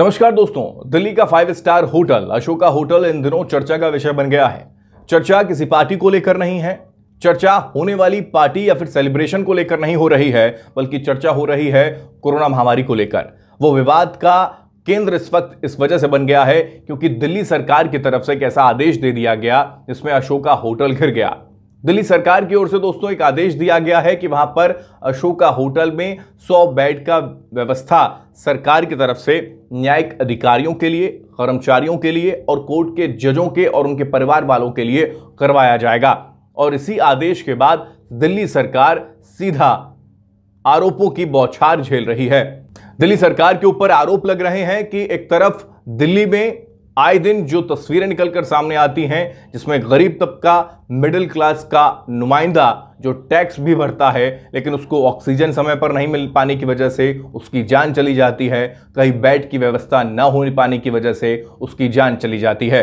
नमस्कार दोस्तों दिल्ली का five star hotel Ashoka hotel इन दिनों चर्चा का विषय बन गया है चर्चा किसी पार्टी को लेकर नहीं है चर्चा होने वाली पार्टी या फिर सेलिब्रेशन को लेकर नहीं हो रही है बल्कि चर्चा हो रही है कोरोना महामारी को लेकर वो विवाद का केंद्र इस वक्त इस वजह से बन गया है क्योंकि दिल्ली सरकार की तरफ से एक ऐसा आदेश दे दिया गया जिसमें अशोका होटल घिर गया दिल्ली सरकार की ओर से दोस्तों एक आदेश दिया गया है कि वहां पर अशोका होटल में 100 बेड का व्यवस्था सरकार की तरफ से न्यायिक अधिकारियों के लिए कर्मचारियों के लिए और कोर्ट के जजों के और उनके परिवार वालों के लिए करवाया जाएगा और इसी आदेश के बाद दिल्ली सरकार सीधा आरोपों की बौछार झेल रही है दिल्ली सरकार के ऊपर आरोप लग रहे हैं कि एक तरफ दिल्ली में आए दिन जो तस्वीरें निकलकर सामने आती हैं जिसमें गरीब तबका मिडिल क्लास का नुमाइंदा जो टैक्स भी भरता है लेकिन उसको ऑक्सीजन समय पर नहीं मिल पाने की वजह से उसकी जान चली जाती है कहीं बेड की व्यवस्था न हो पाने की वजह से उसकी जान चली जाती है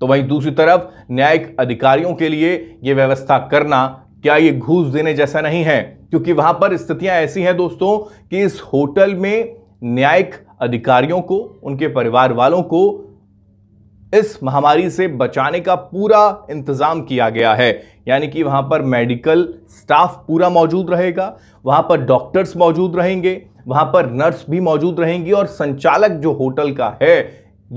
तो वहीं दूसरी तरफ न्यायिक अधिकारियों के लिए ये व्यवस्था करना क्या ये घूस देने जैसा नहीं है क्योंकि वहां पर स्थितियां ऐसी हैं दोस्तों कि इस होटल में न्यायिक अधिकारियों को उनके परिवार वालों को इस महामारी से बचाने का पूरा इंतज़ाम किया गया है यानी कि वहाँ पर मेडिकल स्टाफ पूरा मौजूद रहेगा वहाँ पर डॉक्टर्स मौजूद रहेंगे वहाँ पर नर्स भी मौजूद रहेंगी और संचालक जो होटल का है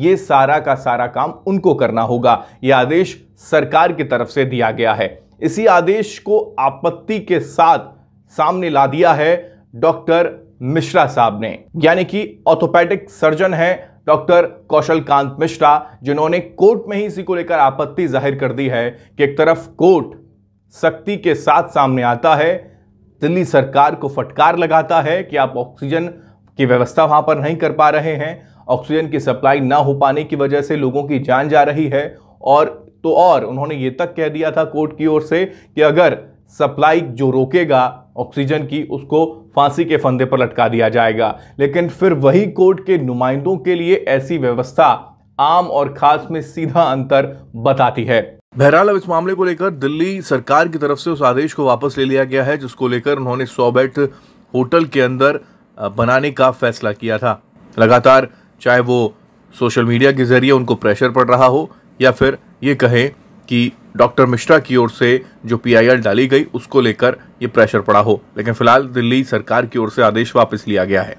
ये सारा का सारा काम उनको करना होगा ये आदेश सरकार की तरफ से दिया गया है इसी आदेश को आपत्ति के साथ सामने ला दिया है डॉक्टर मिश्रा साहब ने यानी कि ऑर्थोपैडिक सर्जन हैं डॉक्टर कौशल कांत मिश्रा जिन्होंने कोर्ट में ही इसी को लेकर आपत्ति जाहिर कर दी है कि एक तरफ कोर्ट सख्ती के साथ सामने आता है दिल्ली सरकार को फटकार लगाता है कि आप ऑक्सीजन की व्यवस्था वहां पर नहीं कर पा रहे हैं ऑक्सीजन की सप्लाई ना हो पाने की वजह से लोगों की जान जा रही है और तो और उन्होंने ये तक कह दिया था कोर्ट की ओर से कि अगर सप्लाई जो रोकेगा ऑक्सीजन की उसको फांसी के फंदे पर लटका दिया जाएगा लेकिन फिर वही कोर्ट के नुमाइंदों के लिए ऐसी व्यवस्था आम और खास में सीधा अंतर बताती है बहरहाल अब इस मामले को लेकर दिल्ली सरकार की तरफ से उस आदेश को वापस ले लिया गया है जिसको लेकर उन्होंने सौ बेड होटल के अंदर बनाने का फैसला किया था लगातार चाहे वो सोशल मीडिया के जरिए उनको प्रेशर पड़ रहा हो या फिर ये कहें कि डॉक्टर मिश्रा की ओर से जो पीआईएल डाली गई उसको लेकर ये प्रेशर पड़ा हो लेकिन फिलहाल दिल्ली सरकार की ओर से आदेश वापस लिया गया है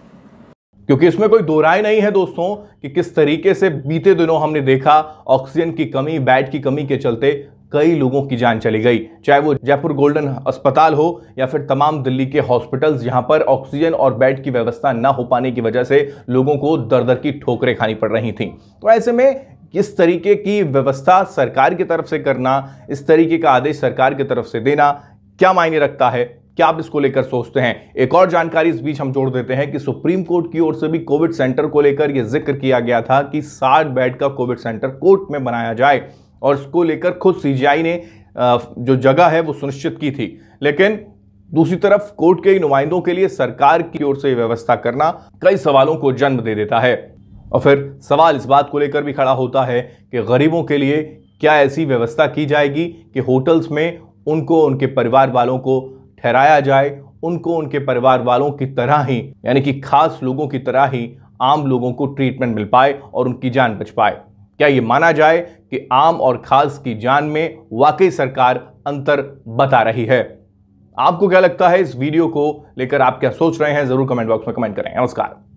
क्योंकि इसमें कोई दो राय नहीं है दोस्तों कि किस तरीके से बीते दिनों हमने देखा ऑक्सीजन की कमी बेड की कमी के चलते कई लोगों की जान चली गई चाहे वो जयपुर गोल्डन अस्पताल हो या फिर तमाम दिल्ली के हॉस्पिटल्स जहां पर ऑक्सीजन और बेड की व्यवस्था ना हो पाने की वजह से लोगों को दर दर की ठोकरें खानी पड़ रही थी तो ऐसे में किस तरीके की व्यवस्था सरकार की तरफ से करना इस तरीके का आदेश सरकार की तरफ से देना क्या मायने रखता है क्या आप इसको लेकर सोचते हैं एक और जानकारी इस बीच हम जोड़ देते हैं कि सुप्रीम कोर्ट की ओर से भी कोविड सेंटर को लेकर यह जिक्र किया गया था कि साठ बेड का कोविड सेंटर कोर्ट में बनाया जाए और इसको लेकर खुद सीजीआई ने जो जगह है वो सुनिश्चित की थी लेकिन दूसरी तरफ कोर्ट के नुमाइंदों के लिए सरकार की ओर से व्यवस्था करना कई सवालों को जन्म दे देता है और फिर सवाल इस बात को लेकर भी खड़ा होता है कि गरीबों के लिए क्या ऐसी व्यवस्था की जाएगी कि होटल्स में उनको उनके परिवार वालों को ठहराया जाए उनको उनके परिवार वालों की तरह ही यानी कि खास लोगों की तरह ही आम लोगों को ट्रीटमेंट मिल पाए और उनकी जान बच पाए क्या ये माना जाए कि आम और खास की जान में वाकई सरकार अंतर बता रही है आपको क्या लगता है इस वीडियो को लेकर आप क्या सोच रहे हैं जरूर कमेंट बॉक्स में कमेंट करें नमस्कार